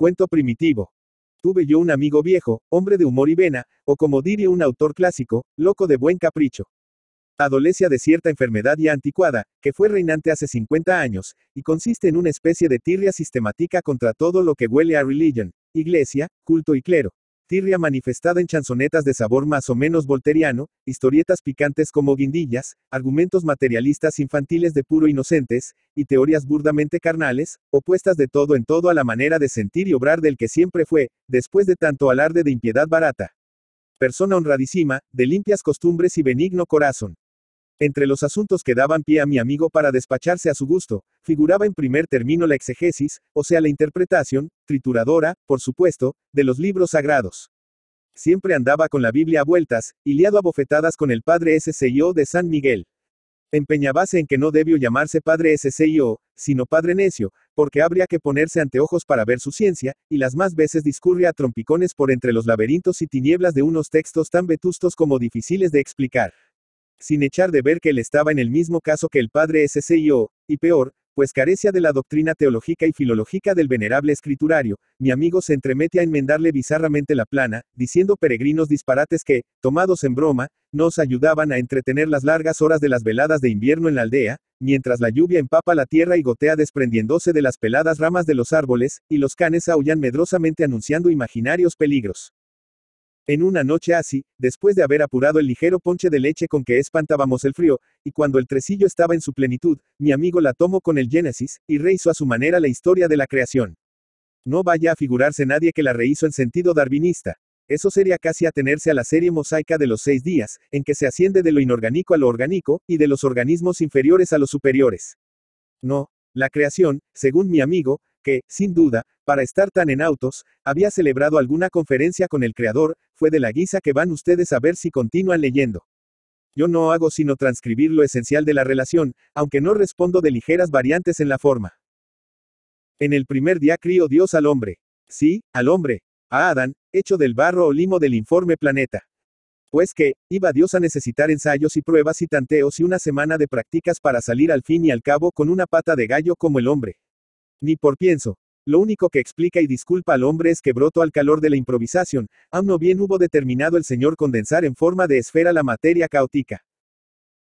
Cuento primitivo. Tuve yo un amigo viejo, hombre de humor y vena, o como diría un autor clásico, loco de buen capricho. Adolecia de cierta enfermedad y anticuada, que fue reinante hace 50 años, y consiste en una especie de tirria sistemática contra todo lo que huele a religion, iglesia, culto y clero. Tirria manifestada en chanzonetas de sabor más o menos volteriano, historietas picantes como guindillas, argumentos materialistas infantiles de puro inocentes, y teorías burdamente carnales, opuestas de todo en todo a la manera de sentir y obrar del que siempre fue, después de tanto alarde de impiedad barata. Persona honradísima, de limpias costumbres y benigno corazón. Entre los asuntos que daban pie a mi amigo para despacharse a su gusto, figuraba en primer término la exegesis, o sea la interpretación, trituradora, por supuesto, de los libros sagrados. Siempre andaba con la Biblia a vueltas, y liado a bofetadas con el padre S.C.I.O. de San Miguel. Empeñabase en que no debió llamarse padre S.C.I.O., sino padre necio, porque habría que ponerse anteojos para ver su ciencia, y las más veces discurre a trompicones por entre los laberintos y tinieblas de unos textos tan vetustos como difíciles de explicar sin echar de ver que él estaba en el mismo caso que el padre SCIO, y peor, pues carecía de la doctrina teológica y filológica del venerable escriturario, mi amigo se entremete a enmendarle bizarramente la plana, diciendo peregrinos disparates que, tomados en broma, nos ayudaban a entretener las largas horas de las veladas de invierno en la aldea, mientras la lluvia empapa la tierra y gotea desprendiéndose de las peladas ramas de los árboles, y los canes aullan medrosamente anunciando imaginarios peligros. En una noche así, después de haber apurado el ligero ponche de leche con que espantábamos el frío, y cuando el tresillo estaba en su plenitud, mi amigo la tomó con el Génesis, y rehizo a su manera la historia de la creación. No vaya a figurarse nadie que la rehizo en sentido darwinista. Eso sería casi atenerse a la serie mosaica de los seis días, en que se asciende de lo inorgánico a lo orgánico, y de los organismos inferiores a los superiores. No, la creación, según mi amigo, que, sin duda, para estar tan en autos, había celebrado alguna conferencia con el creador, fue de la guisa que van ustedes a ver si continúan leyendo. Yo no hago sino transcribir lo esencial de la relación, aunque no respondo de ligeras variantes en la forma. En el primer día crió Dios al hombre. Sí, al hombre. A Adán, hecho del barro o limo del informe planeta. Pues que, iba Dios a necesitar ensayos y pruebas y tanteos y una semana de prácticas para salir al fin y al cabo con una pata de gallo como el hombre. Ni por pienso. Lo único que explica y disculpa al hombre es que brotó al calor de la improvisación, aun no bien hubo determinado el señor condensar en forma de esfera la materia caótica.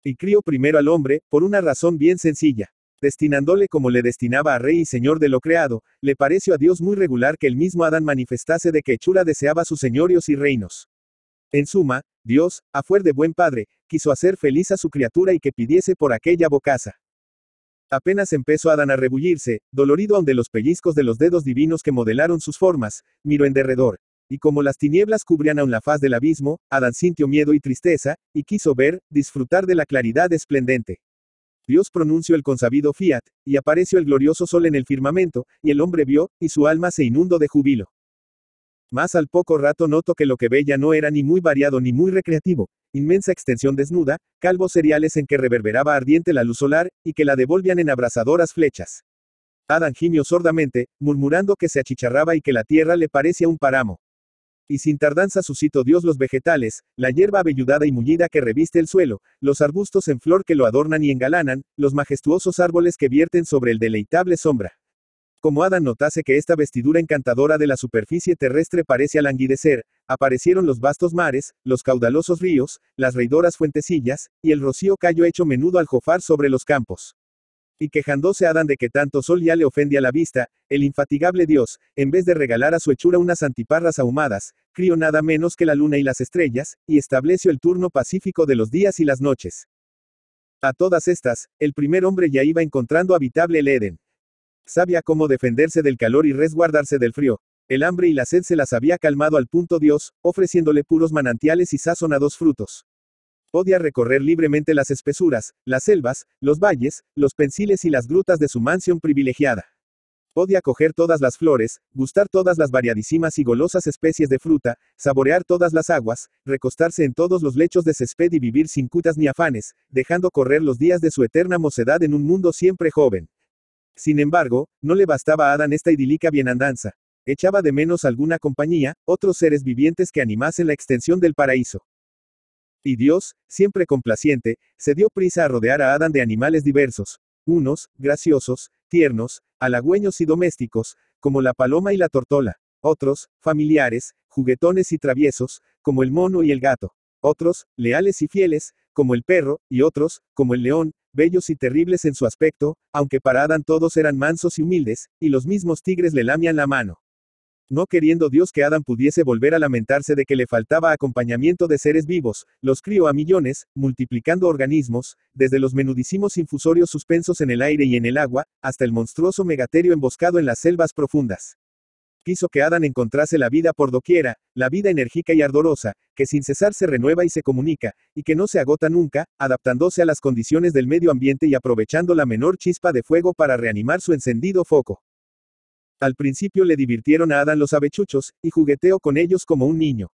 Y crió primero al hombre, por una razón bien sencilla. Destinándole como le destinaba a rey y señor de lo creado, le pareció a Dios muy regular que el mismo Adán manifestase de que chula deseaba sus señorios y reinos. En suma, Dios, a fuer de buen padre, quiso hacer feliz a su criatura y que pidiese por aquella bocaza. Apenas empezó Adán a rebullirse, dolorido aun de los pellizcos de los dedos divinos que modelaron sus formas, miró en derredor. Y como las tinieblas cubrían aún la faz del abismo, Adán sintió miedo y tristeza, y quiso ver, disfrutar de la claridad esplendente. Dios pronunció el consabido fiat, y apareció el glorioso sol en el firmamento, y el hombre vio, y su alma se inundó de júbilo. Más al poco rato noto que lo que veía no era ni muy variado ni muy recreativo, inmensa extensión desnuda, calvos cereales en que reverberaba ardiente la luz solar, y que la devolvían en abrasadoras flechas. Adán gimió sordamente, murmurando que se achicharraba y que la tierra le parecía un páramo. Y sin tardanza suscitó Dios los vegetales, la hierba abelludada y mullida que reviste el suelo, los arbustos en flor que lo adornan y engalanan, los majestuosos árboles que vierten sobre el deleitable sombra. Como Adán notase que esta vestidura encantadora de la superficie terrestre parece languidecer, aparecieron los vastos mares, los caudalosos ríos, las reidoras fuentecillas, y el rocío cayó hecho menudo al jofar sobre los campos. Y quejándose Adán de que tanto sol ya le ofende a la vista, el infatigable Dios, en vez de regalar a su hechura unas antiparras ahumadas, crió nada menos que la luna y las estrellas, y estableció el turno pacífico de los días y las noches. A todas estas, el primer hombre ya iba encontrando habitable el Edén. Sabía cómo defenderse del calor y resguardarse del frío. El hambre y la sed se las había calmado al punto Dios, ofreciéndole puros manantiales y sazonados frutos. Podía recorrer libremente las espesuras, las selvas, los valles, los pensiles y las grutas de su mansión privilegiada. Podía coger todas las flores, gustar todas las variadísimas y golosas especies de fruta, saborear todas las aguas, recostarse en todos los lechos de césped y vivir sin cutas ni afanes, dejando correr los días de su eterna mocedad en un mundo siempre joven. Sin embargo, no le bastaba a Adán esta idílica bienandanza. Echaba de menos alguna compañía, otros seres vivientes que animasen la extensión del paraíso. Y Dios, siempre complaciente, se dio prisa a rodear a Adán de animales diversos, unos, graciosos, tiernos, halagüeños y domésticos, como la paloma y la tortola, otros, familiares, juguetones y traviesos, como el mono y el gato, otros, leales y fieles, como el perro, y otros, como el león, bellos y terribles en su aspecto, aunque para Adán todos eran mansos y humildes, y los mismos tigres le lamian la mano. No queriendo Dios que Adán pudiese volver a lamentarse de que le faltaba acompañamiento de seres vivos, los crió a millones, multiplicando organismos, desde los menudísimos infusorios suspensos en el aire y en el agua, hasta el monstruoso megaterio emboscado en las selvas profundas quiso que Adán encontrase la vida por doquiera, la vida enérgica y ardorosa, que sin cesar se renueva y se comunica, y que no se agota nunca, adaptándose a las condiciones del medio ambiente y aprovechando la menor chispa de fuego para reanimar su encendido foco. Al principio le divirtieron a Adán los avechuchos, y jugueteó con ellos como un niño.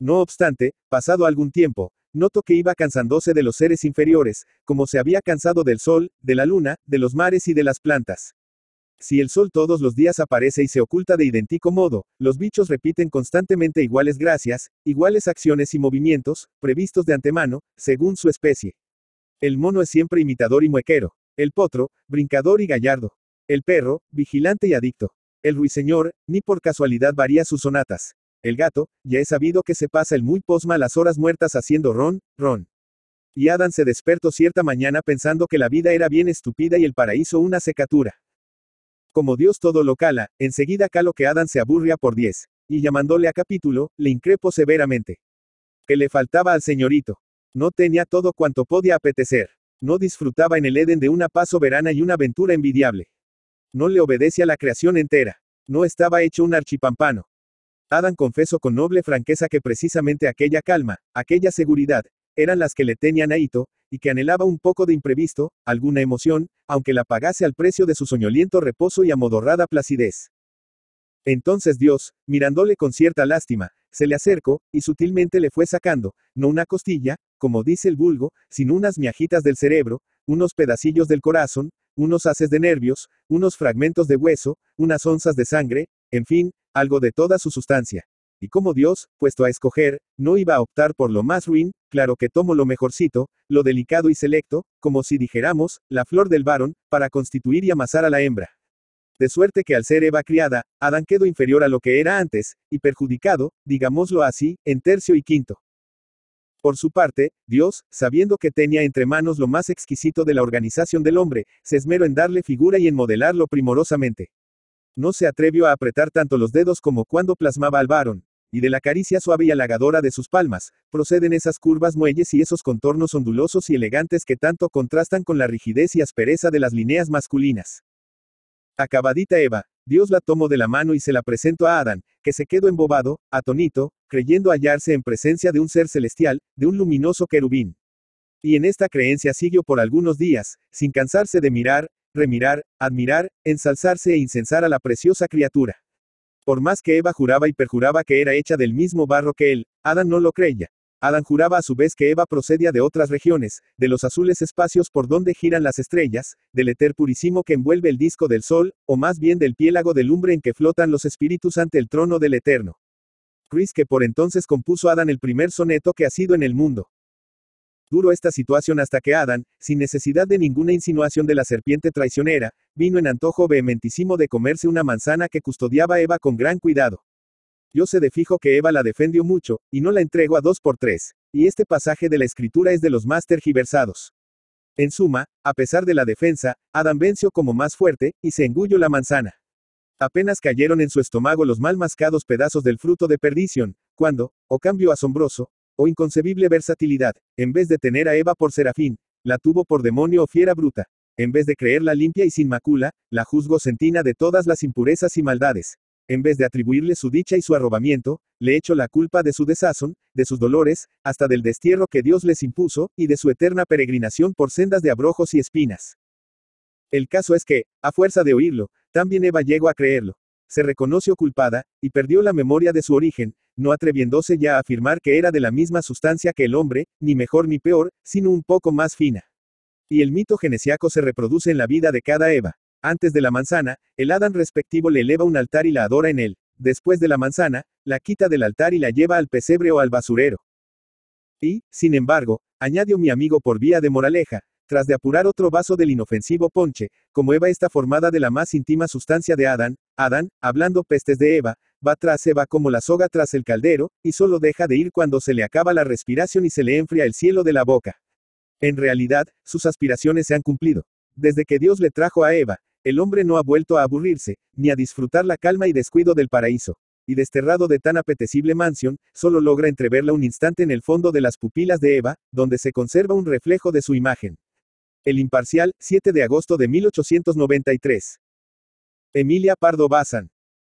No obstante, pasado algún tiempo, notó que iba cansándose de los seres inferiores, como se había cansado del sol, de la luna, de los mares y de las plantas. Si el sol todos los días aparece y se oculta de idéntico modo, los bichos repiten constantemente iguales gracias, iguales acciones y movimientos, previstos de antemano, según su especie. El mono es siempre imitador y muequero. El potro, brincador y gallardo. El perro, vigilante y adicto. El ruiseñor, ni por casualidad varía sus sonatas. El gato, ya he sabido que se pasa el muy posma las horas muertas haciendo ron, ron. Y Adam se despertó cierta mañana pensando que la vida era bien estúpida y el paraíso una secatura. Como Dios todo lo cala, enseguida calo que Adán se aburría por diez, y llamándole a capítulo, le increpo severamente. Que le faltaba al señorito. No tenía todo cuanto podía apetecer. No disfrutaba en el Edén de una paz soberana y una aventura envidiable. No le obedece a la creación entera. No estaba hecho un archipampano. Adán confesó con noble franqueza que precisamente aquella calma, aquella seguridad, eran las que le tenían a Ito, y que anhelaba un poco de imprevisto, alguna emoción, aunque la pagase al precio de su soñoliento reposo y amodorrada placidez. Entonces Dios, mirándole con cierta lástima, se le acercó, y sutilmente le fue sacando, no una costilla, como dice el vulgo, sino unas miajitas del cerebro, unos pedacillos del corazón, unos haces de nervios, unos fragmentos de hueso, unas onzas de sangre, en fin, algo de toda su sustancia. Y como Dios, puesto a escoger, no iba a optar por lo más ruin, claro que tomo lo mejorcito, lo delicado y selecto, como si dijéramos, la flor del varón, para constituir y amasar a la hembra. De suerte que al ser Eva criada, Adán quedó inferior a lo que era antes, y perjudicado, digámoslo así, en tercio y quinto. Por su parte, Dios, sabiendo que tenía entre manos lo más exquisito de la organización del hombre, se esmeró en darle figura y en modelarlo primorosamente. No se atrevió a apretar tanto los dedos como cuando plasmaba al varón, y de la caricia suave y halagadora de sus palmas, proceden esas curvas muelles y esos contornos ondulosos y elegantes que tanto contrastan con la rigidez y aspereza de las líneas masculinas. Acabadita Eva, Dios la tomó de la mano y se la presentó a Adán, que se quedó embobado, atonito, creyendo hallarse en presencia de un ser celestial, de un luminoso querubín. Y en esta creencia siguió por algunos días, sin cansarse de mirar, remirar, admirar, ensalzarse e incensar a la preciosa criatura. Por más que Eva juraba y perjuraba que era hecha del mismo barro que él, Adán no lo creía. Adán juraba a su vez que Eva procedía de otras regiones, de los azules espacios por donde giran las estrellas, del éter purísimo que envuelve el disco del sol, o más bien del piélago de lumbre en que flotan los espíritus ante el trono del Eterno. Chris que por entonces compuso Adán el primer soneto que ha sido en el mundo duro esta situación hasta que Adán, sin necesidad de ninguna insinuación de la serpiente traicionera, vino en antojo vehementísimo de comerse una manzana que custodiaba Eva con gran cuidado. Yo sé de fijo que Eva la defendió mucho, y no la entrego a dos por tres, y este pasaje de la escritura es de los más tergiversados. En suma, a pesar de la defensa, Adán venció como más fuerte, y se engulló la manzana. Apenas cayeron en su estómago los mal mascados pedazos del fruto de perdición, cuando, o oh cambio asombroso, o inconcebible versatilidad, en vez de tener a Eva por serafín, la tuvo por demonio o fiera bruta. En vez de creerla limpia y sin macula, la juzgo sentina de todas las impurezas y maldades. En vez de atribuirle su dicha y su arrobamiento, le echo la culpa de su desazón, de sus dolores, hasta del destierro que Dios les impuso, y de su eterna peregrinación por sendas de abrojos y espinas. El caso es que, a fuerza de oírlo, también Eva llegó a creerlo. Se reconoció culpada, y perdió la memoria de su origen, no atreviéndose ya a afirmar que era de la misma sustancia que el hombre, ni mejor ni peor, sino un poco más fina. Y el mito genesiaco se reproduce en la vida de cada Eva. Antes de la manzana, el Adán respectivo le eleva un altar y la adora en él. Después de la manzana, la quita del altar y la lleva al pesebre o al basurero. Y, sin embargo, añadió mi amigo por vía de moraleja, tras de apurar otro vaso del inofensivo ponche, como Eva está formada de la más íntima sustancia de Adán, Adán, hablando pestes de Eva, Va tras Eva como la soga tras el caldero, y solo deja de ir cuando se le acaba la respiración y se le enfría el cielo de la boca. En realidad, sus aspiraciones se han cumplido. Desde que Dios le trajo a Eva, el hombre no ha vuelto a aburrirse, ni a disfrutar la calma y descuido del paraíso. Y desterrado de tan apetecible mansión, solo logra entreverla un instante en el fondo de las pupilas de Eva, donde se conserva un reflejo de su imagen. El Imparcial, 7 de agosto de 1893. Emilia Pardo Bazán.